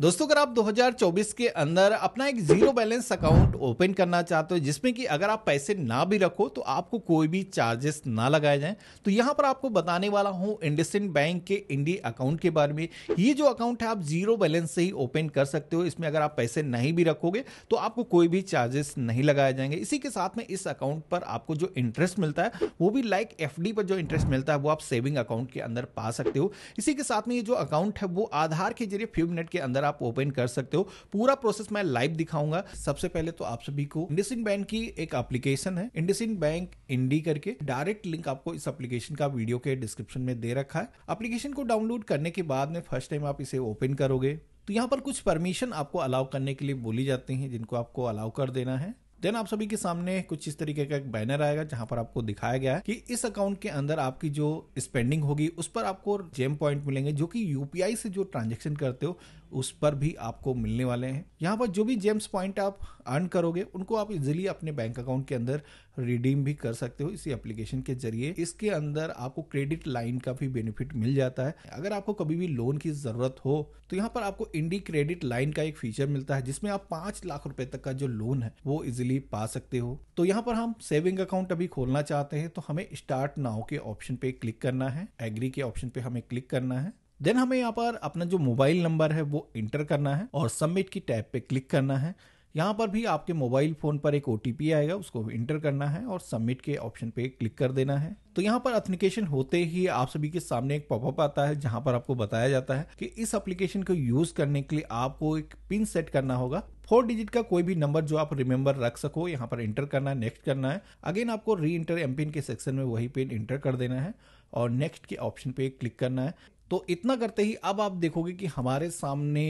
दोस्तों अगर आप 2024 के अंदर अपना एक जीरो बैलेंस अकाउंट ओपन करना चाहते हो जिसमें कि अगर आप पैसे ना भी रखो तो आपको कोई भी चार्जेस ना लगाए जाएं तो यहां पर आपको बताने वाला हूं इंडसइंड बैंक के इंडी अकाउंट के बारे में ये जो अकाउंट है आप जीरो बैलेंस से ही ओपन कर सकते हो इसमें अगर आप पैसे नहीं भी रखोगे तो आपको कोई भी चार्जेस नहीं लगाए जाएंगे इसी के साथ में इस अकाउंट पर आपको जो इंटरेस्ट मिलता है वो भी लाइक एफ पर जो इंटरेस्ट मिलता है वो आप सेविंग अकाउंट के अंदर पा सकते हो इसी के साथ में ये जो अकाउंट है वो आधार के जरिए फ्यू मिनट के अंदर अंदर आप ओपन कर सकते हो पूरा प्रोसेस मैं लाइव दिखाऊंगा सबसे पहले तो आप सभी को इंडसिन बैंक की एक एप्लीकेशन है इंडसिन बैंक इंडी करके डायरेक्ट लिंक आपको इस एप्लीकेशन का वीडियो के डिस्क्रिप्शन में दे रखा है एप्लीकेशन को डाउनलोड करने के बाद में फर्स्ट टाइम आप इसे ओपन करोगे तो यहाँ पर कुछ परमिशन आपको अलाउ करने के लिए बोली जाती हैं जिनको आपको अलाउ कर देना है देन आप सभी के सामने कुछ इस तरीके का एक बैनर आएगा जहां पर आपको दिखाया गया है कि इस अकाउंट के अंदर आपकी जो स्पेंडिंग होगी उस पर आपको जेम पॉइंट मिलेंगे जो कि यूपीआई से जो ट्रांजेक्शन करते हो उस पर भी आपको मिलने वाले हैं यहाँ पर जो भी जेम्स पॉइंट आप अर्न करोगे उनको आप इजिली अपने बैंक अकाउंट के अंदर रिडीम भी कर सकते हो इसी एप्लीकेशन के जरिए इसके अंदर आपको क्रेडिट लाइन का भी बेनिफिट मिल जाता है अगर आपको कभी भी लोन की जरूरत हो तो यहाँ पर आपको इंडी क्रेडिट लाइन का एक फीचर मिलता है जिसमें आप पांच लाख रुपए तक का जो लोन है वो इजिली पा सकते हो तो यहाँ पर हम सेविंग अकाउंट अभी खोलना चाहते हैं तो हमें स्टार्ट नाउ के ऑप्शन पे क्लिक करना है एग्री के ऑप्शन पे हमें क्लिक करना है देन हमें यहाँ पर अपना जो मोबाइल नंबर है वो इंटर करना है और सबमिट की टैब पे क्लिक करना है यहाँ पर भी आपके मोबाइल फ़ोन पर एक ओ आएगा उसको इंटर करना है और सबमिट के ऑप्शन पे क्लिक कर देना है तो यहाँ पर अथनिकेशन होते ही आप सभी के सामने एक पॉपअप आता है जहाँ पर आपको बताया जाता है कि इस एप्लीकेशन को यूज़ करने के लिए आपको एक पिन सेट करना होगा फोर डिजिट का कोई भी नंबर जो आप रिमेम्बर रख सको यहाँ पर इंटर करना है नेक्स्ट करना है अगेन आपको री इंटर एम के सेक्शन में वही पिन इंटर कर देना है और नेक्स्ट के ऑप्शन पे क्लिक करना है तो इतना करते ही अब आप देखोगे कि हमारे सामने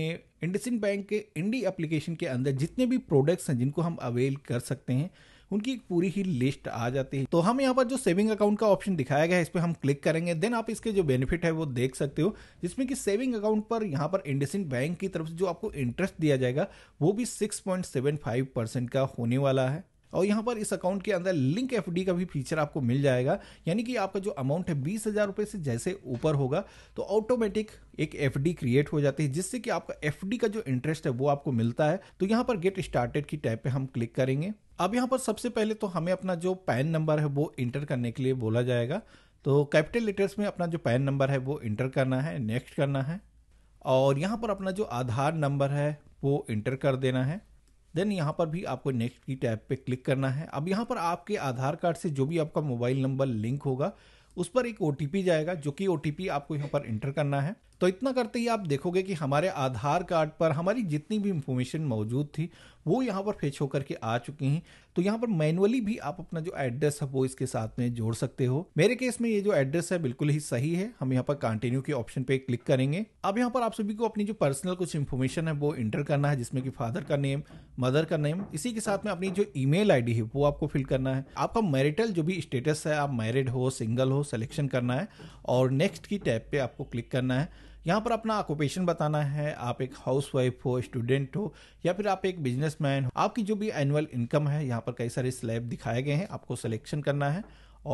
इंडसिन बैंक के इंडी एप्लीकेशन के अंदर जितने भी प्रोडक्ट्स हैं जिनको हम अवेल कर सकते हैं उनकी एक पूरी ही लिस्ट आ जाती है तो हम यहाँ पर जो सेविंग अकाउंट का ऑप्शन दिखाया गया है इस पर हम क्लिक करेंगे देन आप इसके जो बेनिफिट है वो देख सकते हो जिसमें कि सेविंग अकाउंट पर यहाँ पर इंडसिन बैंक की तरफ से जो आपको इंटरेस्ट दिया जाएगा वो भी फाइव परसेंट का होने वाला है और यहाँ पर इस अकाउंट के अंदर लिंक एफ का भी फीचर आपको मिल जाएगा यानी कि आपका जो अमाउंट है बीस हज़ार रुपये से जैसे ऊपर होगा तो ऑटोमेटिक एक एफ क्रिएट हो जाती है जिससे कि आपका एफ का जो इंटरेस्ट है वो आपको मिलता है तो यहाँ पर गेट स्टार्टेड की टैब पे हम क्लिक करेंगे अब यहाँ पर सबसे पहले तो हमें अपना जो पैन नंबर है वो इंटर करने के लिए बोला जाएगा तो कैपिटल लेटर्स में अपना जो पैन नंबर है वो इंटर करना है नेक्स्ट करना है और यहाँ पर अपना जो आधार नंबर है वो इंटर कर देना है देन यहाँ पर भी आपको नेक्स्ट की टैब पे क्लिक करना है अब यहाँ पर आपके आधार कार्ड से जो भी आपका मोबाइल नंबर लिंक होगा उस पर एक ओ जाएगा जो कि ओ आपको यहाँ पर इंटर करना है तो इतना करते ही आप देखोगे कि हमारे आधार कार्ड पर हमारी जितनी भी इंफॉर्मेशन मौजूद थी वो यहाँ पर फेच होकर के आ चुकी हैं तो यहाँ पर मैनुअली भी आप अपना जो एड्रेस है वो इसके साथ में जोड़ सकते हो मेरे केस में ये जो एड्रेस है बिल्कुल ही सही है हम यहाँ पर कंटिन्यू के ऑप्शन पे क्लिक करेंगे अब यहाँ पर आप सभी को अपनी जो पर्सनल कुछ इन्फॉर्मेशन है वो इंटर करना है जिसमें कि फादर का नेम मदर का नेम इसी के साथ में अपनी जो ईमेल आईडी है वो आपको फिल करना है आपका मैरिटल जो भी स्टेटस है आप मैरिड हो सिंगल हो सिलेक्शन करना है और नेक्स्ट की टैब पे आपको क्लिक करना है यहाँ पर अपना ऑक्यूपेशन बताना है आप एक हाउस वाइफ हो स्टूडेंट हो या फिर आप एक बिजनेसमैन हो आपकी जो भी एनुअल इनकम है यहाँ पर कई सारे स्लैब दिखाए गए हैं आपको सिलेक्शन करना है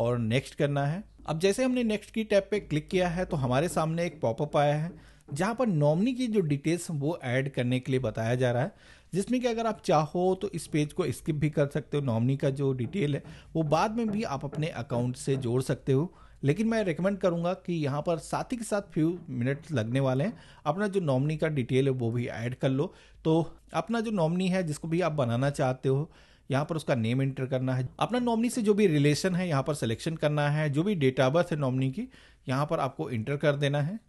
और नेक्स्ट करना है अब जैसे हमने नेक्स्ट की टैब पे क्लिक किया है तो हमारे सामने एक पॉपअप आया है जहाँ पर नॉमनी की जो डिटेल्स वो ऐड करने के लिए बताया जा रहा है जिसमें कि अगर आप चाहो तो इस पेज को स्किप भी कर सकते हो नॉमनी का जो डिटेल है वो बाद में भी आप अपने अकाउंट से जोड़ सकते हो लेकिन मैं रिकमेंड करूँगा कि यहाँ पर साथ ही के साथ फ्यू मिनट लगने वाले हैं अपना जो नॉमनी का डिटेल है वो भी ऐड कर लो तो अपना जो नॉमनी है जिसको भी आप बनाना चाहते हो यहाँ पर उसका नेम एंटर करना है अपना नॉमनी से जो भी रिलेशन है यहाँ पर सिलेक्शन करना है जो भी डेट ऑफ बर्थ है नॉमनी की यहाँ पर आपको इंटर कर देना है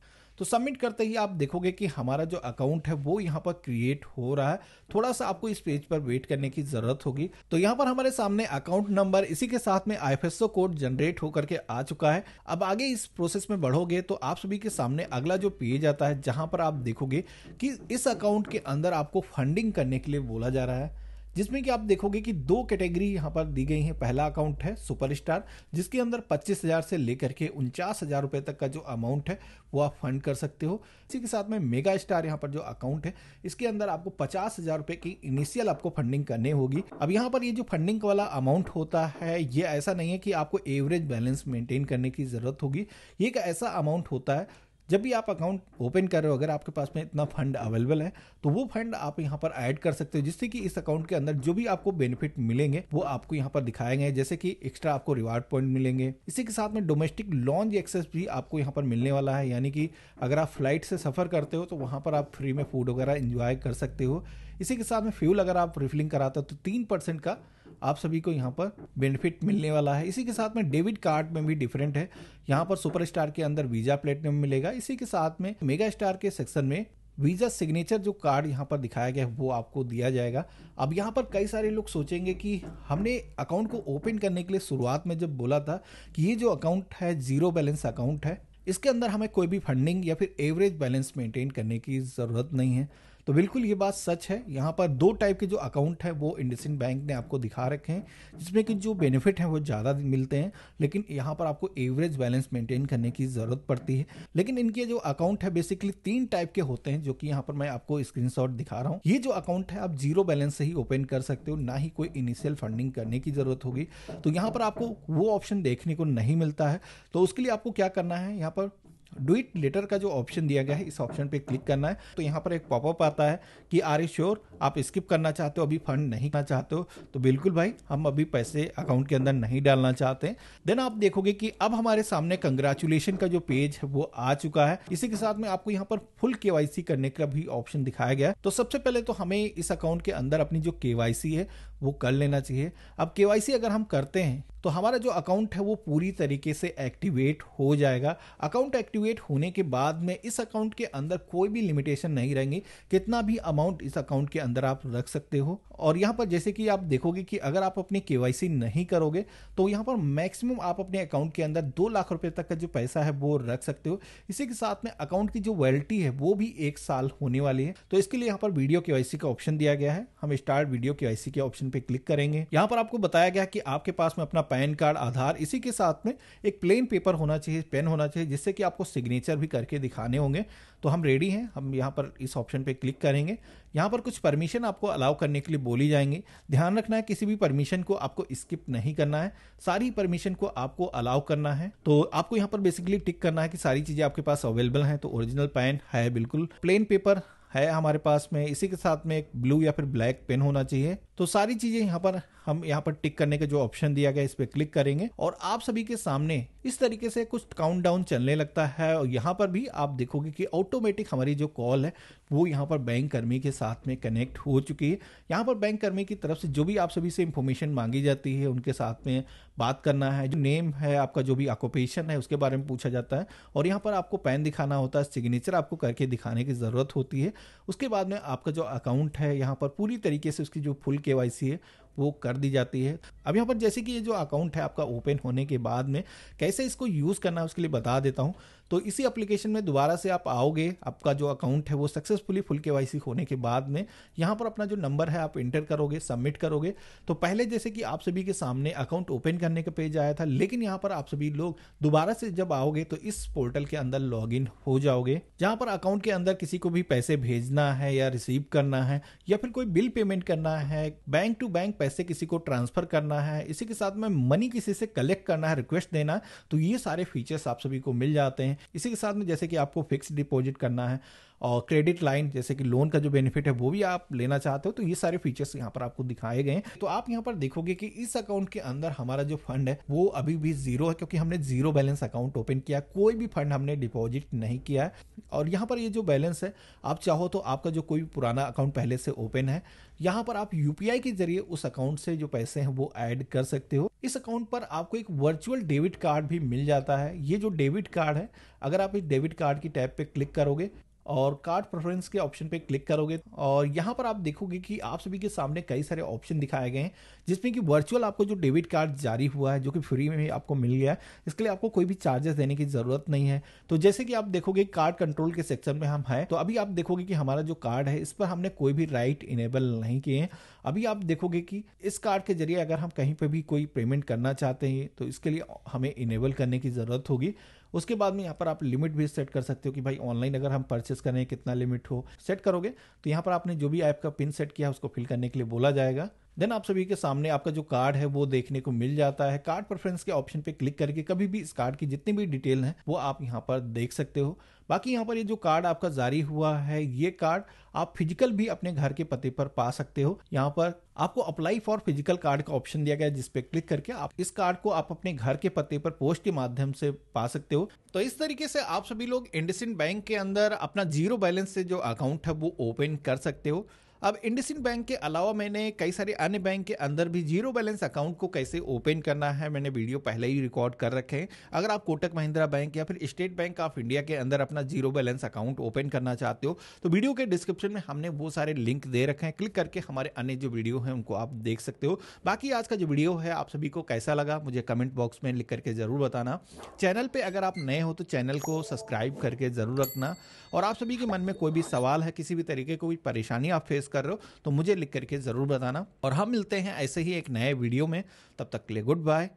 तो सबमिट करते ही आप देखोगे कि हमारा जो अकाउंट है वो यहाँ पर क्रिएट हो रहा है थोड़ा सा आपको इस पेज पर वेट करने की जरूरत होगी तो यहाँ पर हमारे सामने अकाउंट नंबर इसी के साथ में आई कोड जनरेट होकर के आ चुका है अब आगे इस प्रोसेस में बढ़ोगे तो आप सभी के सामने अगला जो पेज आता है जहां पर आप देखोगे कि इस अकाउंट के अंदर आपको फंडिंग करने के लिए बोला जा रहा है जिसमें कि आप देखोगे कि दो कैटेगरी यहाँ पर दी गई है पहला अकाउंट है सुपरस्टार जिसके अंदर पच्चीस हज़ार से लेकर के उनचास हज़ार रुपए तक का जो अमाउंट है वो आप फंड कर सकते हो इसी के साथ में मेगा स्टार यहाँ पर जो अकाउंट है इसके अंदर आपको पचास हज़ार रुपए की इनिशियल आपको फंडिंग करनी होगी अब यहाँ पर ये जो फंडिंग वाला अमाउंट होता है ये ऐसा नहीं है कि आपको एवरेज बैलेंस मेंटेन करने की ज़रूरत होगी ये एक ऐसा अमाउंट होता है जब भी आप अकाउंट ओपन कर रहे हो अगर आपके पास में इतना फंड अवेलेबल है तो वो फंड आप यहाँ पर ऐड कर सकते हो जिससे कि इस अकाउंट के अंदर जो भी आपको बेनिफिट मिलेंगे वो आपको यहाँ पर दिखाए गए जैसे कि एक्स्ट्रा आपको रिवार्ड पॉइंट मिलेंगे इसी के साथ में डोमेस्टिक लॉन्ज एक्सेस भी आपको यहाँ पर मिलने वाला है यानी कि अगर आप फ्लाइट से सफर करते हो तो वहाँ पर आप फ्री में फूड वगैरह इंजॉय कर सकते हो इसी के साथ में फ्यूल अगर आप रिफिलिंग कराते हो तो तीन परसेंट का आप सभी को यहाँ पर बेनिफिट मिलने वाला है इसी के साथ में डेबिट कार्ड में भी डिफरेंट है यहाँ पर सुपरस्टार के अंदर वीजा प्लेटिनम मिलेगा इसी के साथ में मेगा स्टार के सेक्शन में वीजा सिग्नेचर जो कार्ड यहाँ पर दिखाया गया है वो आपको दिया जाएगा अब यहाँ पर कई सारे लोग सोचेंगे कि हमने अकाउंट को ओपन करने के लिए शुरुआत में जब बोला था कि ये जो अकाउंट है जीरो बैलेंस अकाउंट है इसके अंदर हमें कोई भी फंडिंग या फिर एवरेज बैलेंस मेंटेन करने की ज़रूरत नहीं है तो बिल्कुल ये बात सच है यहाँ पर दो टाइप के जो अकाउंट है वो इंडस बैंक ने आपको दिखा रखे हैं जिसमें कि जो बेनिफिट है वो ज़्यादा मिलते हैं लेकिन यहाँ पर आपको एवरेज बैलेंस मेंटेन करने की ज़रूरत पड़ती है लेकिन इनके जो अकाउंट है बेसिकली तीन टाइप के होते हैं जो कि यहाँ पर मैं आपको स्क्रीन दिखा रहा हूँ ये जो अकाउंट है आप जीरो बैलेंस से ही ओपन कर सकते हो ना ही कोई इनिशियल फंडिंग करने की ज़रूरत होगी तो यहाँ पर आपको वो ऑप्शन देखने को नहीं मिलता है तो उसके लिए आपको क्या करना है यहाँ पर डू इट लेटर का जो ऑप्शन दिया गया है इस ऑप्शन पे क्लिक करना है तो यहाँ पर एक पॉपअप आता है कि आर यू श्योर आप स्किप करना चाहते हो अभी फंड नहीं करना चाहते हो तो बिल्कुल भाई हम अभी पैसे अकाउंट के अंदर नहीं डालना चाहते देन आप देखोगे कि अब हमारे सामने कंग्रेचुलेशन का जो पेज है वो आ चुका है इसी के साथ में आपको यहाँ पर फुल के करने का भी ऑप्शन दिखाया गया तो सबसे पहले तो हमें इस अकाउंट के अंदर अपनी जो के है वो कर लेना चाहिए अब के अगर हम करते हैं तो हमारा जो अकाउंट है वो पूरी तरीके से एक्टिवेट हो जाएगा अकाउंट एक्टिवेट होने के बाद में इस अकाउंट के अंदर कोई भी लिमिटेशन नहीं रहेंगी कितना भी अमाउंट इस अकाउंट के अंदर आप रख सकते हो और यहाँ पर जैसे कि आप देखोगे कि अगर आप अपनी के नहीं करोगे तो यहाँ पर मैक्सिमम आप अपने अकाउंट के अंदर दो लाख रुपये तक का जो पैसा है वो रख सकते हो इसी के साथ में अकाउंट की जो वैलिटी है वो भी एक साल होने वाली है तो इसके लिए यहाँ पर वीडियो के का ऑप्शन दिया गया है हम स्टार्ट वीडियो के के ऑप्शन पे क्लिक करेंगे यहाँ पर आपको बताया गया कि आपके पास में अपना पैन कार्ड आधार इसी के साथ में एक प्लेन पेपर होना चाहिए पेन होना चाहिए जिससे कि आपको सिग्नेचर भी करके दिखाने होंगे तो हम रेडी हैं हम यहाँ पर इस ऑप्शन पे क्लिक करेंगे यहाँ पर कुछ परमिशन आपको अलाउ करने के लिए बोली जाएंगी ध्यान रखना है किसी भी परमिशन को आपको स्किप नहीं करना है सारी परमिशन को आपको अलाउ करना है तो आपको यहाँ पर बेसिकली टिक करना है कि सारी चीज़ें आपके पास अवेलेबल हैं तो ओरिजिनल पैन है बिल्कुल प्लेन पेपर है हमारे पास में इसी के साथ में एक ब्लू या फिर ब्लैक पेन होना चाहिए तो सारी चीजें यहाँ पर हम यहाँ पर टिक करने का जो ऑप्शन दिया गया इस पर क्लिक करेंगे और आप सभी के सामने इस तरीके से कुछ काउंट डाउन चलने लगता है और यहाँ पर भी आप देखोगे कि ऑटोमेटिक हमारी जो कॉल है वो यहाँ पर बैंक कर्मी के साथ में कनेक्ट हो चुकी है यहाँ पर बैंक कर्मी की तरफ से जो भी आप सभी से इंफॉर्मेशन मांगी जाती है उनके साथ में बात करना है जो नेम है आपका जो भी ऑक्यूपेशन है उसके बारे में पूछा जाता है और यहाँ पर आपको पैन दिखाना होता है सिग्नेचर आपको करके दिखाने की ज़रूरत होती है उसके बाद में आपका जो अकाउंट है यहाँ पर पूरी तरीके से उसकी जो फुल के है वो कर दी जाती है अब यहाँ पर जैसे कि ये जो अकाउंट है आपका ओपन होने के बाद में कैसे इसको यूज़ करना है उसके लिए बता देता हूँ तो इसी एप्लीकेशन में दोबारा से आप आओगे आपका जो अकाउंट है वो सक्सेसफुली फुल के होने के बाद में यहाँ पर अपना जो नंबर है आप इंटर करोगे सबमिट करोगे तो पहले जैसे कि आप सभी के सामने अकाउंट ओपन करने का पेज आया था लेकिन यहाँ पर आप सभी लोग दोबारा से जब आओगे तो इस पोर्टल के अंदर लॉग हो जाओगे जहाँ पर अकाउंट के अंदर किसी को भी पैसे भेजना है या रिसीव करना है या फिर कोई बिल पेमेंट करना है बैंक टू बैंक पैसे पैसे किसी को ट्रांसफ़र करना है इसी के साथ में मनी किसी से कलेक्ट करना है रिक्वेस्ट देना है तो ये सारे फीचर्स आप सभी को मिल जाते हैं इसी के साथ में जैसे कि आपको फिक्स डिपॉजिट करना है और क्रेडिट लाइन जैसे कि लोन का जो बेनिफिट है वो भी आप लेना चाहते हो तो ये सारे फीचर्स यहाँ पर आपको दिखाए गए तो आप यहाँ पर देखोगे कि इस अकाउंट के अंदर हमारा जो फंड है वो अभी भी जीरो है क्योंकि हमने जीरो बैलेंस अकाउंट ओपन किया कोई भी फंड हमने डिपॉजिट नहीं किया है और यहाँ पर ये जो बैलेंस है आप चाहो तो आपका जो कोई पुराना अकाउंट पहले से ओपन है यहाँ पर आप यूपीआई के जरिए उस अकाउंट से जो पैसे हैं वो ऐड कर सकते हो इस अकाउंट पर आपको एक वर्चुअल डेबिट कार्ड भी मिल जाता है ये जो डेबिट कार्ड है अगर आप इस डेबिट कार्ड की टैब पे क्लिक करोगे और कार्ड प्रेफरेंस के ऑप्शन पे क्लिक करोगे और यहाँ पर आप देखोगे कि आप सभी के सामने कई सारे ऑप्शन दिखाए गए हैं जिसमें कि वर्चुअल आपको जो डेबिट कार्ड जारी हुआ है जो कि फ्री में आपको मिल गया है इसके लिए आपको कोई भी चार्जेस देने की जरूरत नहीं है तो जैसे कि आप देखोगे कार्ड कंट्रोल के सेक्शन में हम हैं तो अभी आप देखोगे कि हमारा जो कार्ड है इस पर हमने कोई भी राइट इनेबल नहीं किए हैं अभी आप देखोगे कि इस कार्ड के जरिए अगर हम कहीं पर भी कोई पेमेंट करना चाहते हैं तो इसके लिए हमें इनेबल करने की ज़रूरत होगी उसके बाद में यहाँ पर आप लिमिट भी सेट कर सकते हो कि भाई ऑनलाइन अगर हम परचेस करें कितना लिमिट हो सेट करोगे तो यहाँ पर आपने जो भी ऐप का पिन सेट किया उसको फिल करने के लिए बोला जाएगा देन आप सभी के सामने आपका जो कार्ड है वो देखने को मिल जाता है कार्ड प्रेफरेंस के ऑप्शन पे क्लिक करके कभी भी इस कार्ड की जितनी भी डिटेल है वो आप यहाँ पर देख सकते हो बाकी यहाँ पर ये जो कार्ड आपका जारी हुआ है ये कार्ड आप फिजिकल भी अपने घर के पते पर पा सकते हो यहाँ पर आपको अप्लाई फॉर फिजिकल कार्ड का ऑप्शन दिया गया है जिसपे क्लिक करके आप इस कार्ड को आप अपने घर के पते पर पोस्ट के माध्यम से पा सकते हो तो इस तरीके से आप सभी लोग इंडसिन बैंक के अंदर अपना जीरो बैलेंस से जो अकाउंट है वो ओपन कर सकते हो अब इंडसिन बैंक के अलावा मैंने कई सारे अन्य बैंक के अंदर भी जीरो बैलेंस अकाउंट को कैसे ओपन करना है मैंने वीडियो पहले ही रिकॉर्ड कर रखे हैं अगर आप कोटक महिंद्रा बैंक या फिर स्टेट बैंक ऑफ इंडिया के अंदर अपना जीरो बैलेंस अकाउंट ओपन करना चाहते हो तो वीडियो के डिस्क्रिप्शन में हमने वो सारे लिंक दे रखे हैं क्लिक करके हमारे अन्य जो वीडियो हैं उनको आप देख सकते हो बाकी आज का जो वीडियो है आप सभी को कैसा लगा मुझे कमेंट बॉक्स में लिख करके ज़रूर बताना चैनल पर अगर आप नए हो तो चैनल को सब्सक्राइब करके ज़रूर रखना और आप सभी के मन में कोई भी सवाल है किसी भी तरीके कोई परेशानी आप फेस कर रहे हो तो मुझे लिख करके ज़रूर बताना और हम मिलते हैं ऐसे ही एक नए वीडियो में तब तक के लिए गुड बाय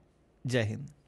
जय हिंद